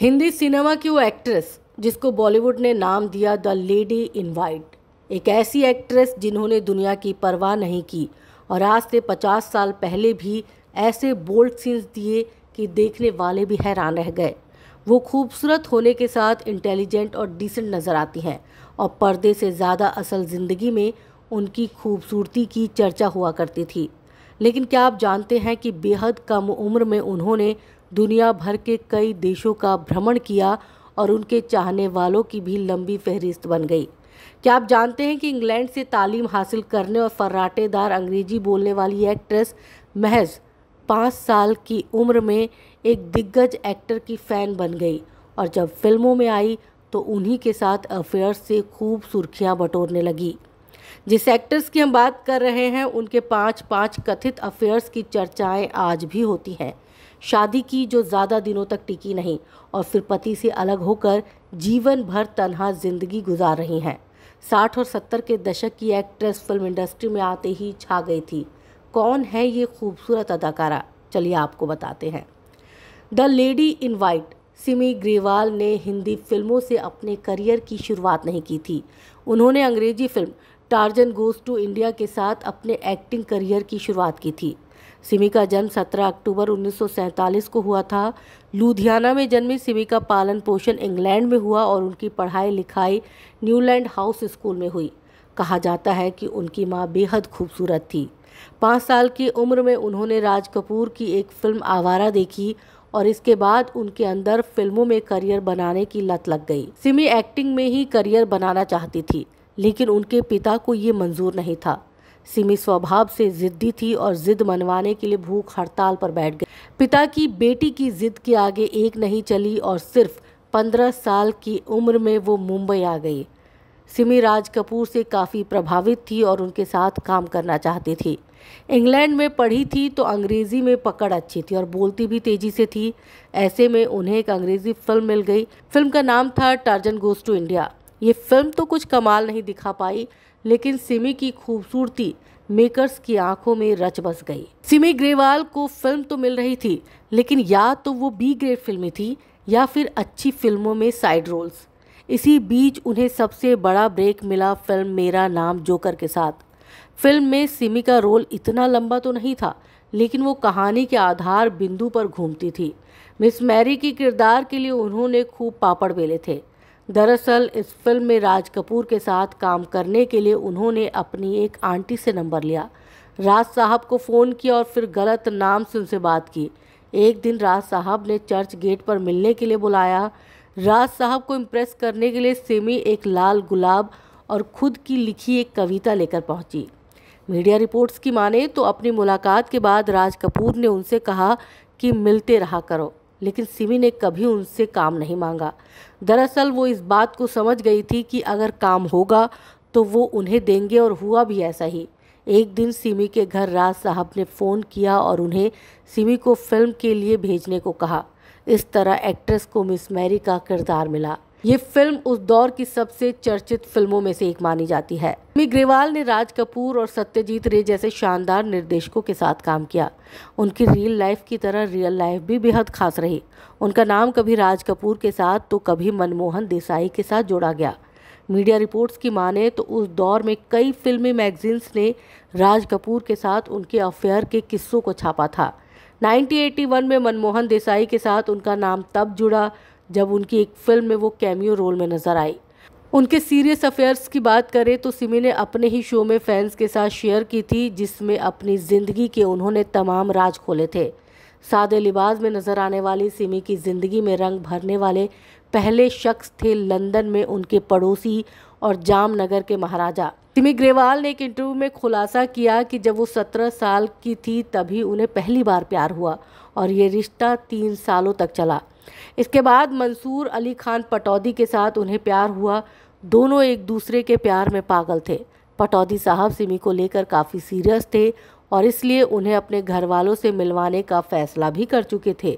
Hindi cinema की वो actress जिसको बॉलीवुड ने नाम दिया द लेडी इन वाइट एक ऐसी एक्ट्रेस जिन्होंने दुनिया की परवाह नहीं की और आज से 50 साल पहले भी ऐसे बोल्ड सीन्स दिए कि देखने वाले भी हैरान रह गए वो खूबसूरत होने के साथ इंटेलिजेंट और डिसेंट नज़र आती हैं और पर्दे से ज़्यादा असल ज़िंदगी में उनकी खूबसूरती की चर्चा हुआ करती थी लेकिन क्या आप जानते हैं कि बेहद कम उम्र में उन्होंने दुनिया भर के कई देशों का भ्रमण किया और उनके चाहने वालों की भी लंबी फहरिस्त बन गई क्या आप जानते हैं कि इंग्लैंड से तालीम हासिल करने और फर्राटेदार अंग्रेजी बोलने वाली एक्ट्रेस महज पाँच साल की उम्र में एक दिग्गज एक्टर की फ़ैन बन गई और जब फिल्मों में आई तो उन्हीं के साथ अफेयर्स से खूब सुर्खियां बटोरने लगी जिस एक्टर्स की हम बात कर रहे हैं उनके पाँच पाँच कथित अफेयर्स की चर्चाएं आज भी होती हैं शादी की जो ज़्यादा दिनों तक टिकी नहीं और फिर पति से अलग होकर जीवन भर तनहा जिंदगी गुजार रही हैं साठ और सत्तर के दशक की एक्ट्रेस फिल्म इंडस्ट्री में आते ही छा गई थी कौन है ये खूबसूरत अदाकारा चलिए आपको बताते हैं the lady in white Simi Grewal ने हिंदी फिल्मों से अपने करियर की शुरुआत नहीं की थी उन्होंने अंग्रेजी film Tarzan goes to India के साथ अपने एक्टिंग करियर की शुरुआत की थी सिमी का जन्म 17 अक्टूबर 1947 को हुआ था लुधियाना में जन्मी सिमी का पालन पोषण इंग्लैंड में हुआ और उनकी पढ़ाई लिखाई न्यूलैंड हाउस स्कूल में हुई कहा जाता है कि उनकी माँ बेहद खूबसूरत थी पाँच साल की उम्र में उन्होंने राज कपूर की एक फिल्म आवारा देखी और इसके बाद उनके अंदर फिल्मों में करियर बनाने की लत लग गई सिमी एक्टिंग में ही करियर बनाना चाहती थी लेकिन उनके पिता को ये मंजूर नहीं था सिमी स्वभाव से ज़िद्दी थी और ज़िद मनवाने के लिए भूख हड़ताल पर बैठ गई पिता की बेटी की ज़िद के आगे एक नहीं चली और सिर्फ पंद्रह साल की उम्र में वो मुंबई आ गई सिमी राज कपूर से काफ़ी प्रभावित थी और उनके साथ काम करना चाहती थी इंग्लैंड में पढ़ी थी तो अंग्रेज़ी में पकड़ अच्छी थी और बोलती भी तेज़ी से थी ऐसे में उन्हें एक अंग्रेज़ी फिल्म मिल गई फिल्म का नाम था टार्जन गोज टू इंडिया ये फिल्म तो कुछ कमाल नहीं दिखा पाई लेकिन सिमी की खूबसूरती मेकर्स की आंखों में रच बस गई सिमी ग्रेवाल को फिल्म तो मिल रही थी लेकिन या तो वो बी ग्रेड फिल्में थी या फिर अच्छी फिल्मों में साइड रोल्स इसी बीच उन्हें सबसे बड़ा ब्रेक मिला फिल्म मेरा नाम जोकर के साथ फिल्म में सिमी का रोल इतना लंबा तो नहीं था लेकिन वो कहानी के आधार बिंदु पर घूमती थी मिस मैरी के किरदार के लिए उन्होंने खूब पापड़ बेले थे दरअसल इस फिल्म में राज कपूर के साथ काम करने के लिए उन्होंने अपनी एक आंटी से नंबर लिया राज साहब को फ़ोन किया और फिर गलत नाम से उनसे बात की एक दिन राज साहब ने चर्च गेट पर मिलने के लिए बुलाया राज साहब को इम्प्रेस करने के लिए सिमी एक लाल गुलाब और खुद की लिखी एक कविता लेकर पहुंची। मीडिया रिपोर्ट्स की माने तो अपनी मुलाकात के बाद राज कपूर ने उनसे कहा कि मिलते रहा करो लेकिन सिमी ने कभी उनसे काम नहीं मांगा दरअसल वो इस बात को समझ गई थी कि अगर काम होगा तो वो उन्हें देंगे और हुआ भी ऐसा ही एक दिन सिमी के घर राज साहब ने फ़ोन किया और उन्हें सिमी को फिल्म के लिए भेजने को कहा इस तरह एक्ट्रेस को मिस मैरी का किरदार मिला ये फिल्म उस दौर की सबसे चर्चित फिल्मों में से एक मानी जाती है मी ग्रेवाल ने राज कपूर और सत्यजीत रे जैसे शानदार निर्देशकों के साथ काम किया उनकी रियल लाइफ की तरह रियल लाइफ भी बेहद खास रही उनका नाम कभी राज कपूर के साथ तो कभी मनमोहन देसाई के साथ जोड़ा गया मीडिया रिपोर्ट्स की माने तो उस दौर में कई फिल्मी मैगजीन्स ने राज कपूर के साथ उनके अफेयर के किस्सों को छापा था 1981 में मनमोहन देसाई के साथ उनका नाम तब जुड़ा जब उनकी एक फिल्म में वो कैमियो रोल में नजर आई उनके सीरियस अफेयर्स की बात करें तो सिमी ने अपने ही शो में फैंस के साथ शेयर की थी जिसमें अपनी ज़िंदगी के उन्होंने तमाम राज खोले थे सादे लिबास में नज़र आने वाली सिमी की ज़िंदगी में रंग भरने वाले पहले शख्स थे लंदन में उनके पड़ोसी और जामनगर के महाराजा सिमी ग्रेवाल ने एक इंटरव्यू में खुलासा किया कि जब वो सत्रह साल की थी तभी उन्हें पहली बार प्यार हुआ और ये रिश्ता तीन सालों तक चला इसके बाद मंसूर अली खान पटौदी के साथ उन्हें प्यार हुआ दोनों एक दूसरे के प्यार में पागल थे पटौदी साहब सिमी को लेकर काफ़ी सीरियस थे और इसलिए उन्हें अपने घर वालों से मिलवाने का फैसला भी कर चुके थे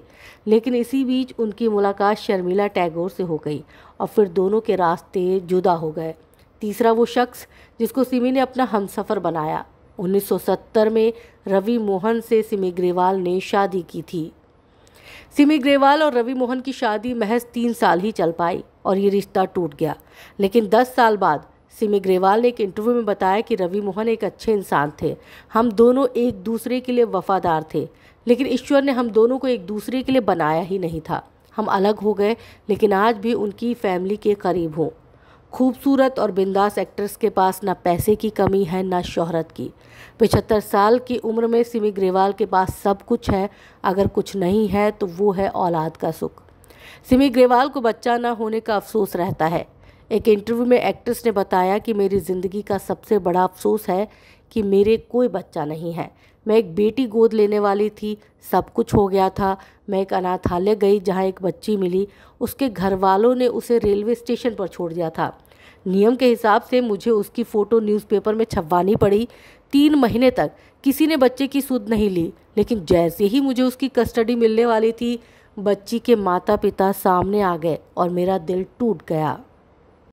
लेकिन इसी बीच उनकी मुलाकात शर्मिला टैगोर से हो गई और फिर दोनों के रास्ते जुदा हो गए तीसरा वो शख्स जिसको सिमी ने अपना हमसफ़र बनाया 1970 में रवि मोहन से सिमी ग्रेवाल ने शादी की थी सिमी ग्रेवाल और रवि मोहन की शादी महज तीन साल ही चल पाई और ये रिश्ता टूट गया लेकिन दस साल बाद सिमी ग्रेवाल ने एक इंटरव्यू में बताया कि रवि मोहन एक अच्छे इंसान थे हम दोनों एक दूसरे के लिए वफादार थे लेकिन ईश्वर ने हम दोनों को एक दूसरे के लिए बनाया ही नहीं था हम अलग हो गए लेकिन आज भी उनकी फैमिली के करीब हों खूबसूरत और बिंदास एक्ट्रेस के पास ना पैसे की कमी है ना शोहरत की पचहत्तर साल की उम्र में सिमी ग्रेवाल के पास सब कुछ है अगर कुछ नहीं है तो वो है औलाद का सुख सिमी ग्रेवाल को बच्चा ना होने का अफसोस रहता है एक इंटरव्यू में एक्ट्रेस ने बताया कि मेरी ज़िंदगी का सबसे बड़ा अफसोस है कि मेरे कोई बच्चा नहीं है मैं एक बेटी गोद लेने वाली थी सब कुछ हो गया था मैं एक अनाथालय गई जहाँ एक बच्ची मिली उसके घर वालों ने उसे रेलवे स्टेशन पर छोड़ दिया था नियम के हिसाब से मुझे उसकी फ़ोटो न्यूज़पेपर में छपवानी पड़ी तीन महीने तक किसी ने बच्चे की सुध नहीं ली लेकिन जैसे ही मुझे उसकी कस्टडी मिलने वाली थी बच्ची के माता पिता सामने आ गए और मेरा दिल टूट गया